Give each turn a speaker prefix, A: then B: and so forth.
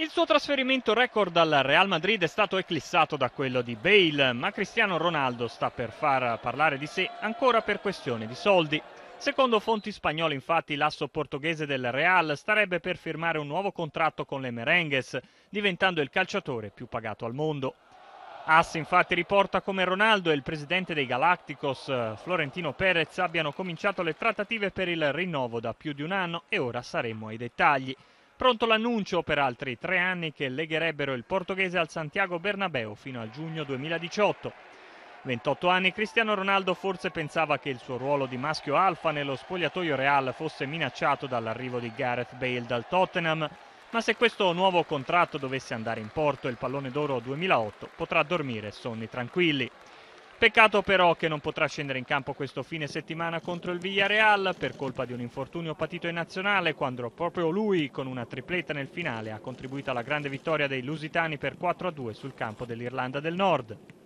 A: Il suo trasferimento record al Real Madrid è stato eclissato da quello di Bale, ma Cristiano Ronaldo sta per far parlare di sé ancora per questione di soldi. Secondo fonti spagnole, infatti, l'asso portoghese del Real starebbe per firmare un nuovo contratto con le Merengues, diventando il calciatore più pagato al mondo. Ass infatti riporta come Ronaldo e il presidente dei Galacticos, Florentino Perez, abbiano cominciato le trattative per il rinnovo da più di un anno e ora saremmo ai dettagli. Pronto l'annuncio per altri tre anni che legherebbero il portoghese al Santiago Bernabeu fino al giugno 2018. 28 anni Cristiano Ronaldo forse pensava che il suo ruolo di maschio alfa nello spogliatoio Real fosse minacciato dall'arrivo di Gareth Bale dal Tottenham, ma se questo nuovo contratto dovesse andare in porto il pallone d'oro 2008 potrà dormire sonni tranquilli. Peccato però che non potrà scendere in campo questo fine settimana contro il Villarreal per colpa di un infortunio patito in nazionale quando proprio lui con una tripletta nel finale ha contribuito alla grande vittoria dei Lusitani per 4-2 sul campo dell'Irlanda del Nord.